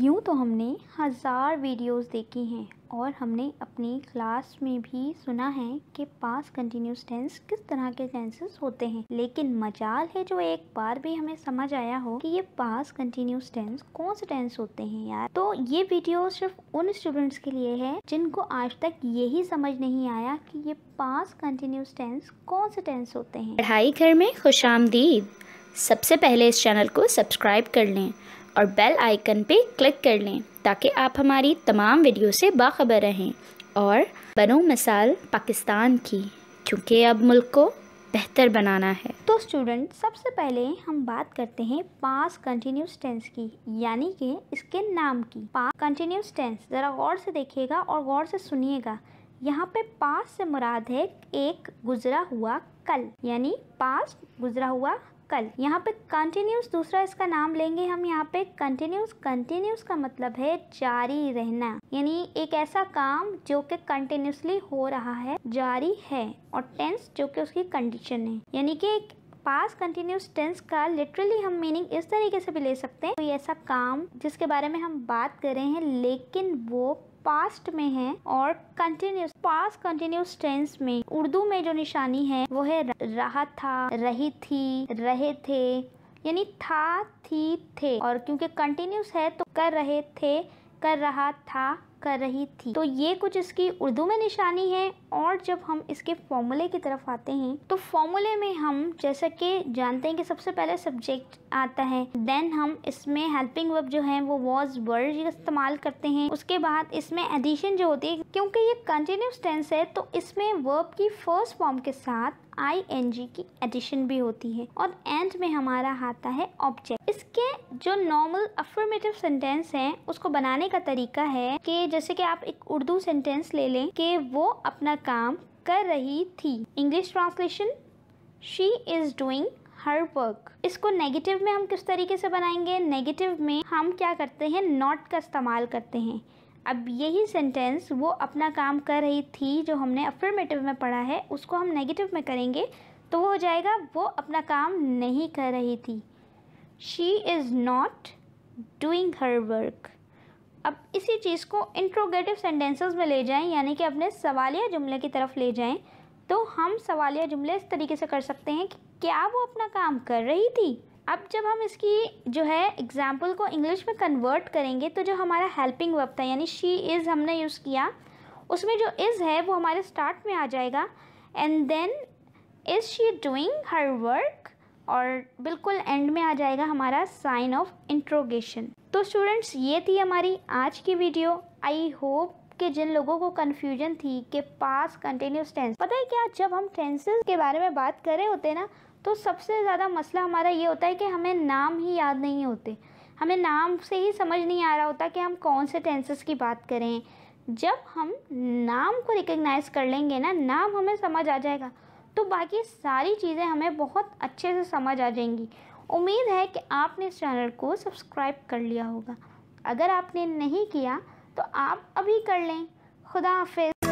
यूँ तो हमने हज़ार वीडियोस देखी हैं और हमने अपनी क्लास में भी सुना है कि पास कंटिन्यूस टेंस किस तरह के टेंसेस होते हैं लेकिन मजाल है जो एक बार भी हमें समझ आया हो कि ये पास कंटिन्यूस टेंस कौन से टेंस होते हैं यार तो ये वीडियो सिर्फ उन स्टूडेंट्स के लिए है जिनको आज तक यही समझ नहीं आया कि ये पास कंटिन्यूस टेंस कौन से टेंस होते हैं पढ़ाई घर में खुश सबसे पहले इस चैनल को सब्सक्राइब कर लें और बेल आइकन पे क्लिक कर लें ताकि आप हमारी तमाम वीडियो से बाखबर रहें और बनो मिसाल पाकिस्तान की क्योंकि अब मुल्क को बेहतर बनाना है तो स्टूडेंट सबसे पहले हम बात करते हैं पास कंटिन्यूस टेंस की यानी कि इसके नाम की पास कंटिन्यूस टेंस ज़रा गौर से देखिएगा और गौर से सुनिएगा यहाँ पे पास से मुराद है एक गुजरा हुआ कल यानी पास गुजरा हुआ कल यहाँ पे कंटिन्यूस दूसरा इसका नाम लेंगे हम यहाँ पे कंटिन्यूस कंटिन्यूस का मतलब है जारी रहना यानी एक ऐसा काम जो कि कंटिन्यूसली हो रहा है जारी है और टेंस जो कि उसकी कंडीशन है यानी कि एक पास कंटिन्यूस टेंस का लिटरली हम मीनिंग इस तरीके से भी ले सकते हैं कोई ऐसा काम जिसके बारे में हम बात कर रहे हैं लेकिन वो पास्ट में है और कंटिन्यूस पास कंटिन्यूस टेंस में उर्दू में जो निशानी है वो है रहा था रही थी रहे थे यानी था थी थे और क्योंकि कंटिन्यूस है तो कर रहे थे कर रहा था कर रही थी तो ये कुछ इसकी उर्दू में निशानी है और जब हम इसके फॉर्मूले की तरफ आते हैं तो फॉर्मूले में हम जैसा कि जानते हैं कि सबसे पहले सब्जेक्ट आता है देन हम इसमें हेल्पिंग वर्ब जो है वो वॉज वर्ड इस्तेमाल करते हैं उसके बाद इसमें एडिशन जो होती है क्योंकि ये कंटिन्यूस टेंस है तो इसमें वर्ब की फर्स्ट फॉर्म के साथ आई एन जी की एडिशन भी होती है और एंड में हमारा आता है ऑब्जेक्ट इसके जो नॉर्मल अफर्मेटिव सेंटेंस हैं उसको बनाने का तरीका है कि जैसे कि आप एक उर्दू सेंटेंस ले लें कि वो अपना काम कर रही थी English translation she is doing her work इसको नेगेटिव में हम किस तरीके से बनाएंगे नेगेटिव में हम क्या करते हैं नॉट का इस्तेमाल करते हैं अब यही सेंटेंस वो अपना काम कर रही थी जो हमने अफर्मेटिव में पढ़ा है उसको हम नेगेटिव में करेंगे तो वो हो जाएगा वो अपना काम नहीं कर रही थी she is not doing her work अब इसी चीज़ को इंट्रोगेटिव सेंटेंसेस में ले जाएं यानी कि अपने सवालिया जुमले की तरफ ले जाएं तो हम सवालिया जुमले इस तरीके से कर सकते हैं कि क्या वो अपना काम कर रही थी अब जब हम इसकी जो है एग्ज़ाम्पल को इंग्लिश में कन्वर्ट करेंगे तो जो हमारा हेल्पिंग वर्ब था यानी शी इज़ हमने यूज़ किया उसमें जो इज़ है वो हमारे स्टार्ट में आ जाएगा and then is she doing her work और बिल्कुल एंड में आ जाएगा हमारा साइन ऑफ इंट्रोगेशन तो स्टूडेंट्स ये थी हमारी आज की वीडियो आई होप कि जिन लोगों को कन्फ्यूजन थी कि पास कंटिन्यूस टेंस पता है क्या जब हम टेंसेस के बारे में बात कर रहे होते ना तो सबसे ज़्यादा मसला हमारा ये होता है कि हमें नाम ही याद नहीं होते हमें नाम से ही समझ नहीं आ रहा होता कि हम कौन से टेंसेस की बात करें जब हम नाम को रिकग्नाइज कर लेंगे ना नाम हमें समझ आ जाएगा तो बाकी सारी चीज़ें हमें बहुत अच्छे से समझ आ जाएंगी उम्मीद है कि आपने इस चैनल को सब्सक्राइब कर लिया होगा अगर आपने नहीं किया तो आप अभी कर लें खुदा हाफिज